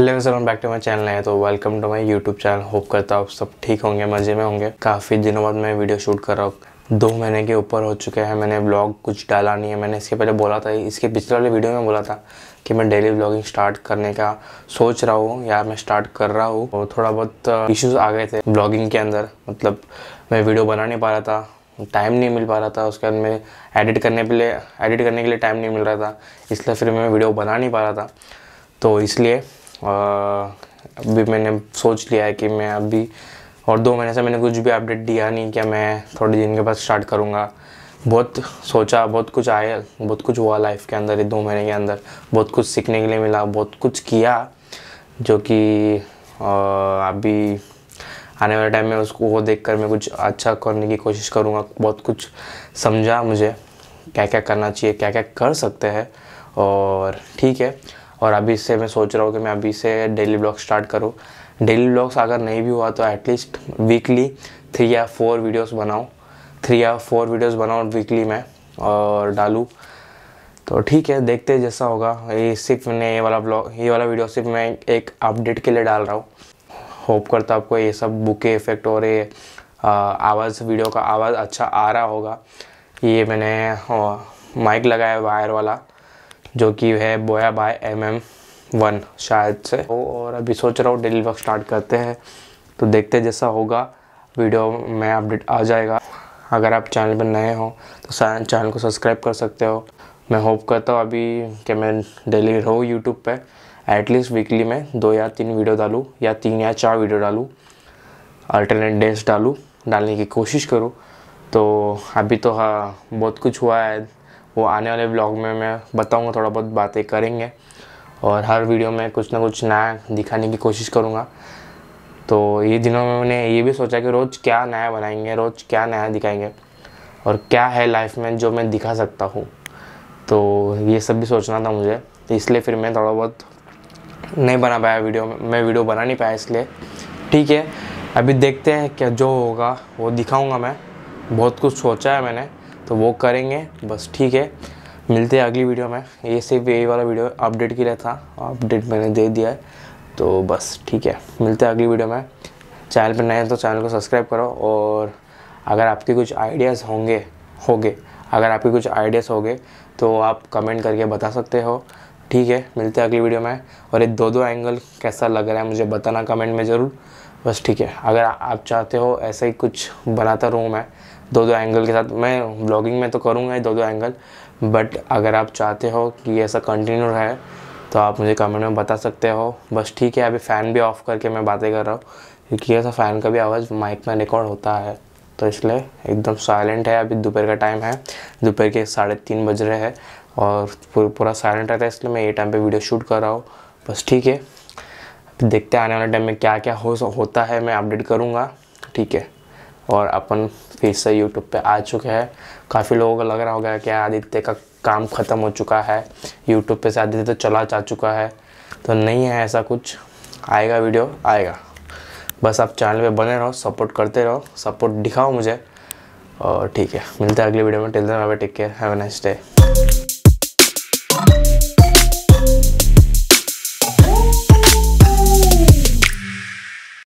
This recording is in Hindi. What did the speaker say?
हेलो सलम बैक टू माय चैनल है तो welcome to my YouTube channel hope करता हूँ सब ठीक होंगे मज़े में होंगे काफ़ी दिनों बाद मैं वीडियो शूट कर रहा हूँ दो महीने के ऊपर हो चुके हैं मैंने ब्लॉग कुछ डाला नहीं है मैंने इसके पहले बोला था इसके पिछले वाले वीडियो में बोला था कि मैं डेली ब्लॉगिंग स्टार्ट करने का सोच रहा हूँ या मैं स्टार्ट कर रहा हूँ और थोड़ा बहुत इश्यूज़ uh, आ गए थे ब्लॉगिंग के अंदर मतलब मैं वीडियो बना नहीं पा रहा था टाइम नहीं मिल पा रहा था उसके बाद में एडिट करने के लिए एडिट करने के लिए टाइम नहीं मिल रहा था इसलिए फिर मैं वीडियो बना नहीं पा रहा था तो इसलिए अभी मैंने सोच लिया है कि मैं अभी और दो महीने से मैंने कुछ भी अपडेट दिया नहीं क्या मैं थोड़े दिन के बाद स्टार्ट करूँगा बहुत सोचा बहुत कुछ आया बहुत कुछ हुआ लाइफ के अंदर ये दो महीने के अंदर बहुत कुछ सीखने के लिए मिला बहुत कुछ किया जो कि अभी आने वाले टाइम में उसको वो देख कर मैं कुछ अच्छा करने की कोशिश करूँगा बहुत कुछ समझा मुझे क्या क्या करना चाहिए क्या क्या कर सकते हैं और ठीक है और अभी से मैं सोच रहा हूँ कि मैं अभी से डेली ब्लॉग स्टार्ट करूँ डेली ब्लॉग्स अगर नहीं भी हुआ तो एटलीस्ट वीकली थ्री या फोर वीडियोस बनाऊँ थ्री या फोर वीडियोस बनाऊँ वीकली मैं और डालूँ तो ठीक है देखते जैसा होगा ये सिर्फ मैंने ये वाला ब्लॉग ये वाला वीडियो सिर्फ मैं एक अपडेट के लिए डाल रहा हूँ होप करता आपको ये सब बुके इफ़ेक्ट और ये आवाज़ वीडियो का आवाज़ अच्छा आ रहा होगा ये मैंने माइक लगाया वायर वाला जो कि है बोया बाय एम एम वन शायद से तो और अभी सोच रहा हूँ डेली वर्क स्टार्ट करते हैं तो देखते जैसा होगा वीडियो में अपडेट आ जाएगा अगर आप चैनल पर नए हो तो चैनल को सब्सक्राइब कर सकते हो मैं होप करता हूँ अभी कि मैं डेली रहूँ यूट्यूब पे एटलीस्ट वीकली में दो या तीन वीडियो डालूँ या तीन या चार वीडियो डालूँ अल्टरनेट डेज डालूँ डालने की कोशिश करूँ तो अभी तो हाँ बहुत कुछ हुआ है वो आने वाले ब्लॉग में मैं बताऊँगा थोड़ा बहुत बातें करेंगे और हर वीडियो में कुछ ना कुछ नया दिखाने की कोशिश करूँगा तो ये दिनों में मैंने ये भी सोचा कि रोज़ क्या नया बनाएंगे रोज़ क्या नया दिखाएंगे और क्या है लाइफ में जो मैं दिखा सकता हूँ तो ये सब भी सोचना था मुझे तो इसलिए फिर मैं थोड़ा बहुत नहीं बना पाया वीडियो मैं वीडियो बना नहीं पाया इसलिए ठीक है अभी देखते हैं क्या जो होगा वो दिखाऊंगा मैं बहुत कुछ सोचा है मैंने तो वो करेंगे बस ठीक है मिलते हैं अगली वीडियो में ये सिर्फ यही वाला वीडियो अपडेट के लिए था अपडेट मैंने दे दिया है तो बस ठीक है मिलते हैं अगली वीडियो में चैनल पर नए हैं तो चैनल को सब्सक्राइब करो और अगर आपके कुछ आइडियाज़ होंगे होगे अगर आपके कुछ आइडियाज़ होंगे तो आप कमेंट करके बता सकते हो ठीक है मिलते हैं अगली वीडियो में और ये दो दो एंगल कैसा लग रहा है मुझे बताना कमेंट में ज़रूर बस ठीक है अगर आप चाहते हो ऐसा ही कुछ बनाता रहूँ मैं दो दो एंगल के साथ मैं ब्लॉगिंग में तो करूँगा ही दो दो एंगल बट अगर आप चाहते हो कि ऐसा कंटिन्यू रहे तो आप मुझे कमेंट में बता सकते हो बस ठीक है अभी फ़ैन भी ऑफ़ करके मैं बातें कर रहा हूँ क्योंकि ऐसा फ़ैन का भी आवाज़ माइक में रिकॉर्ड होता है तो इसलिए एकदम साइलेंट है अभी दोपहर का टाइम है दोपहर के साढ़े तीन बज रहे हैं और पूरा साइलेंट रहता है इसलिए मैं ये टाइम पे वीडियो शूट कर रहा हूँ बस ठीक है तो देखते आने वाले टाइम में क्या क्या हो होता है मैं अपडेट करूँगा ठीक है और अपन फिर से यूट्यूब पे आ चुके हैं काफ़ी लोगों को लग रहा होगा कि आदित्य का काम ख़त्म हो चुका है यूट्यूब पे से आदित्य तो चला जा चुका है तो नहीं है ऐसा कुछ आएगा वीडियो आएगा बस आप चैनल पे बने रहो सपोर्ट करते रहो सपोर्ट दिखाओ मुझे और ठीक है मिलते हैं अगले वीडियो में till then take care have a nice day